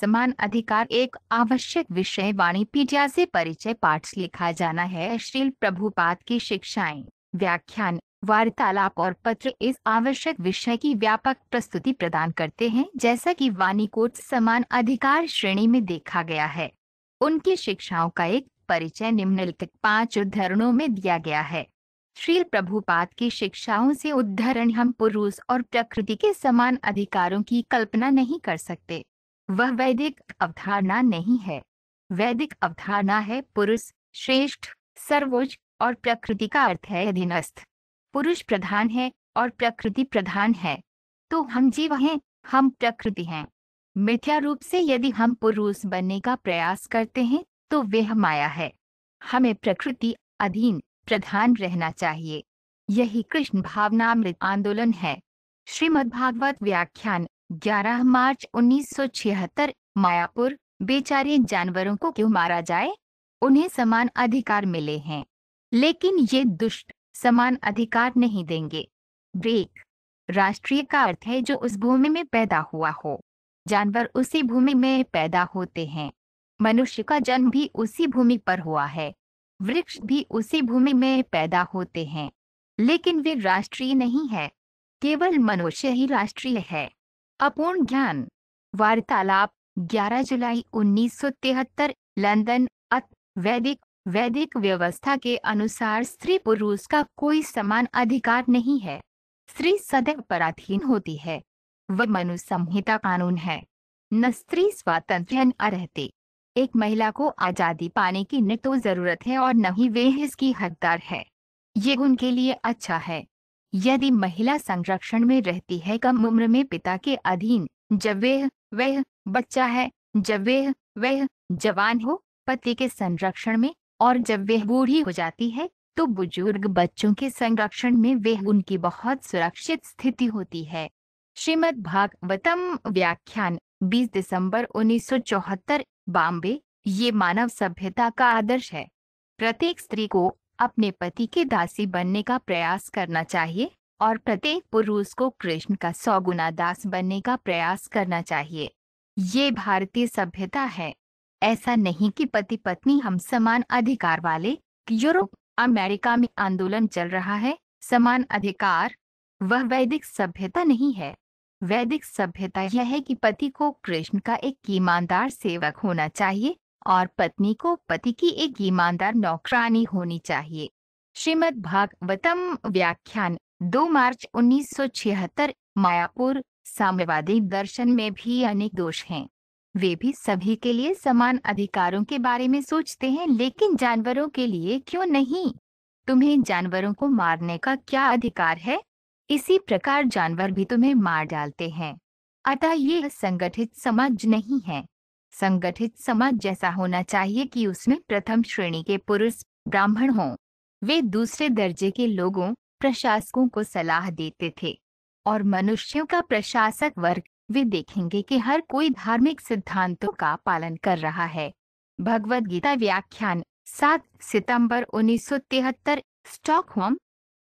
समान अधिकार एक आवश्यक विषय वाणी पीटिया से परिचय पाठ लिखा जाना है श्रील प्रभुपाद की शिक्षाएं व्याख्यान वार्तालाप और पत्र इस आवश्यक विषय की व्यापक प्रस्तुति प्रदान करते हैं जैसा कि कोट समान अधिकार श्रेणी में देखा गया है उनकी शिक्षाओं का एक परिचय निम्नलिखित पांच उद्धरणों में दिया गया है श्रील प्रभुपाद की शिक्षाओं से उद्धरण हम पुरुष और प्रकृति के समान अधिकारों की कल्पना नहीं कर सकते वह वैदिक अवधारणा नहीं है वैदिक अवधारणा है पुरुष श्रेष्ठ सर्वोच्च और प्रकृति का अर्थ है अधीनस्थ पुरुष प्रधान है और प्रकृति प्रधान है तो हम जीव हैं हम प्रकृति हैं मिथ्या रूप से यदि हम पुरुष बनने का प्रयास करते हैं तो वह माया है हमें प्रकृति अधीन प्रधान रहना चाहिए यही कृष्ण भावनामृत आंदोलन है भागवत व्याख्यान 11 मार्च 1976 मायापुर बेचारे जानवरों को क्यों मारा जाए उन्हें समान अधिकार मिले हैं लेकिन ये दुष्ट समान अधिकार नहीं देंगे ब्रेक राष्ट्रीय का अर्थ है जो उस भूमि में पैदा हुआ हो जानवर उसी भूमि में पैदा होते हैं मनुष्य का जन्म भी उसी भूमि पर हुआ है वृक्ष भी उसी भूमि में पैदा होते हैं लेकिन वे राष्ट्रीय नहीं है केवल मनुष्य ही राष्ट्रीय है अपूर्ण ज्ञान वार्तालाप 11 जुलाई 1973 लंदन अत वैदिक वैदिक व्यवस्था के अनुसार स्त्री पुरुष का कोई समान अधिकार नहीं है स्त्री सदैव पराधीन होती है वह मनु संहिता कानून है न स्त्री स्वातंत्र न रहते एक महिला को आजादी पाने की न तो जरूरत है और न ही वे इसकी हकदार है ये उनके लिए अच्छा है यदि महिला संरक्षण में रहती है कम उम्र में पिता के अधीन जब वह वह बच्चा है जब वह वह जवान हो पति के संरक्षण में और जब वह बूढ़ी हो जाती है तो बुजुर्ग बच्चों के संरक्षण में वे उनकी बहुत सुरक्षित स्थिति होती है श्रीमद भागवतम व्याख्यान 20 दिसंबर 1974 बॉम्बे ये मानव सभ्यता का आदर्श है प्रत्येक स्त्री को अपने पति के दासी बनने का प्रयास करना चाहिए और प्रत्येक पुरुष को कृष्ण का सौ गुना दास बनने का प्रयास करना चाहिए ये भारतीय सभ्यता है ऐसा नहीं कि पति पत्नी हम समान अधिकार वाले यूरोप अमेरिका में आंदोलन चल रहा है समान अधिकार वह वैदिक सभ्यता नहीं है वैदिक सभ्यता यह है कि पति को कृष्ण का एक ईमानदार सेवक होना चाहिए और पत्नी को पति की एक ईमानदार नौकरानी होनी चाहिए श्रीमद भागवतम व्याख्यान 2 मार्च 1976 मायापुर साम्यवादी दर्शन में भी अनेक दोष हैं वे भी सभी के लिए समान अधिकारों के बारे में सोचते हैं लेकिन जानवरों के लिए क्यों नहीं तुम्हें जानवरों को मारने का क्या अधिकार है इसी प्रकार जानवर भी तुम्हें मार डालते हैं अतः यह संगठित समाज नहीं है संगठित समाज जैसा होना चाहिए कि उसमें प्रथम श्रेणी के पुरुष ब्राह्मण हों वे दूसरे दर्जे के लोगों प्रशासकों को सलाह देते थे और मनुष्यों का प्रशासक वर्ग वे देखेंगे कि हर कोई धार्मिक सिद्धांतों का पालन कर रहा है भगवद गीता व्याख्यान सात सितंबर तिहत्तर स्टॉकहोम